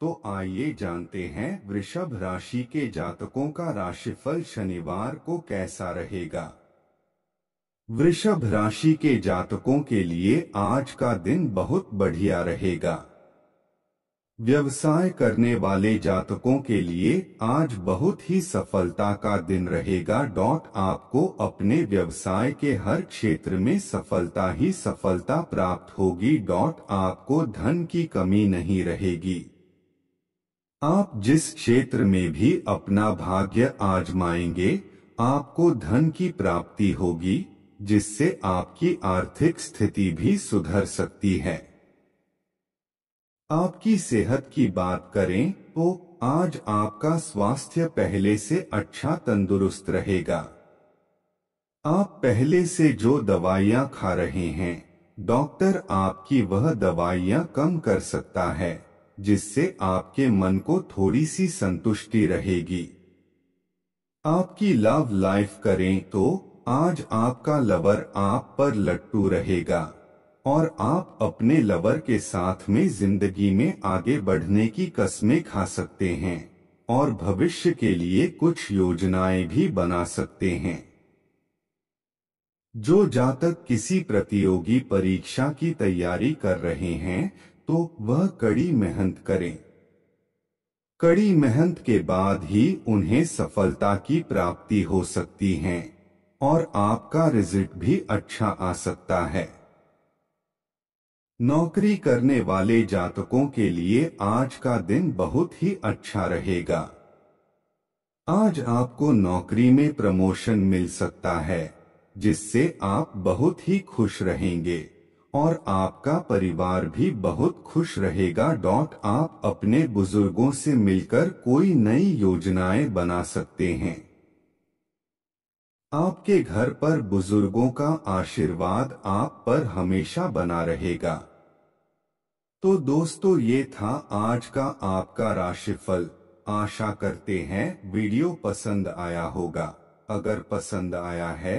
तो आइए जानते हैं वृषभ राशि के जातकों का राशिफल शनिवार को कैसा रहेगा वृषभ राशि के जातकों के लिए आज का दिन बहुत बढ़िया रहेगा व्यवसाय करने वाले जातकों के लिए आज बहुत ही सफलता का दिन रहेगा डॉट आपको अपने व्यवसाय के हर क्षेत्र में सफलता ही सफलता प्राप्त होगी डॉट आपको धन की कमी नहीं रहेगी आप जिस क्षेत्र में भी अपना भाग्य आजमाएंगे आपको धन की प्राप्ति होगी जिससे आपकी आर्थिक स्थिति भी सुधर सकती है आपकी सेहत की बात करें तो आज आपका स्वास्थ्य पहले से अच्छा तंदुरुस्त रहेगा आप पहले से जो दवाइयां खा रहे हैं डॉक्टर आपकी वह दवाइयां कम कर सकता है जिससे आपके मन को थोड़ी सी संतुष्टि रहेगी आपकी लव लाइफ करें तो आज आपका लवर आप पर लट्टू रहेगा और आप अपने लवर के साथ में जिंदगी में आगे बढ़ने की कस्में खा सकते हैं और भविष्य के लिए कुछ योजनाएं भी बना सकते हैं जो जातक किसी प्रतियोगी परीक्षा की तैयारी कर रहे हैं तो वह कड़ी मेहनत करें कड़ी मेहनत के बाद ही उन्हें सफलता की प्राप्ति हो सकती है और आपका रिजल्ट भी अच्छा आ सकता है नौकरी करने वाले जातकों के लिए आज का दिन बहुत ही अच्छा रहेगा आज आपको नौकरी में प्रमोशन मिल सकता है जिससे आप बहुत ही खुश रहेंगे और आपका परिवार भी बहुत खुश रहेगा डॉट आप अपने बुजुर्गों से मिलकर कोई नई योजनाएं बना सकते हैं आपके घर पर बुजुर्गों का आशीर्वाद आप पर हमेशा बना रहेगा तो दोस्तों ये था आज का आपका राशिफल आशा करते हैं वीडियो पसंद आया होगा अगर पसंद आया है